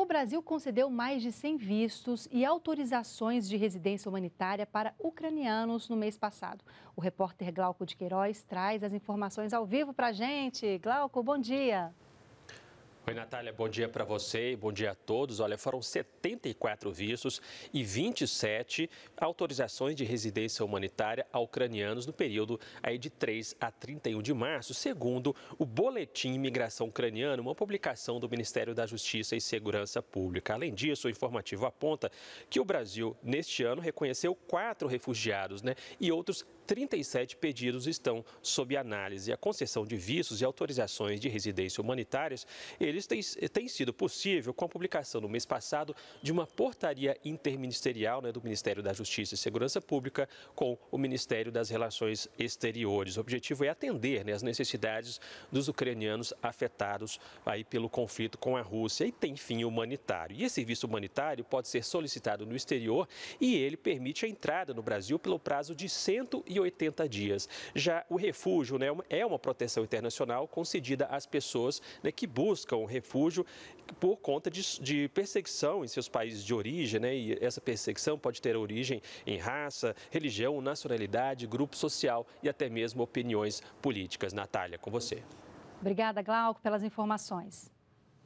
O Brasil concedeu mais de 100 vistos e autorizações de residência humanitária para ucranianos no mês passado. O repórter Glauco de Queiroz traz as informações ao vivo para a gente. Glauco, bom dia. Oi, Natália, bom dia para você e bom dia a todos. Olha, foram 74 vistos e 27 autorizações de residência humanitária a ucranianos no período aí de 3 a 31 de março, segundo o Boletim Imigração ucraniano, uma publicação do Ministério da Justiça e Segurança Pública. Além disso, o informativo aponta que o Brasil, neste ano, reconheceu quatro refugiados né, e outros 37 pedidos estão sob análise. A concessão de vistos e autorizações de residência humanitárias, eles isso tem, tem sido possível com a publicação no mês passado de uma portaria interministerial né, do Ministério da Justiça e Segurança Pública com o Ministério das Relações Exteriores. O objetivo é atender né, as necessidades dos ucranianos afetados aí pelo conflito com a Rússia e tem fim humanitário. E esse serviço humanitário pode ser solicitado no exterior e ele permite a entrada no Brasil pelo prazo de 180 dias. Já o refúgio né, é uma proteção internacional concedida às pessoas né, que buscam refúgio por conta de, de perseguição em seus países de origem, né? E essa perseguição pode ter origem em raça, religião, nacionalidade, grupo social e até mesmo opiniões políticas. Natália, com você. Obrigada, Glauco, pelas informações.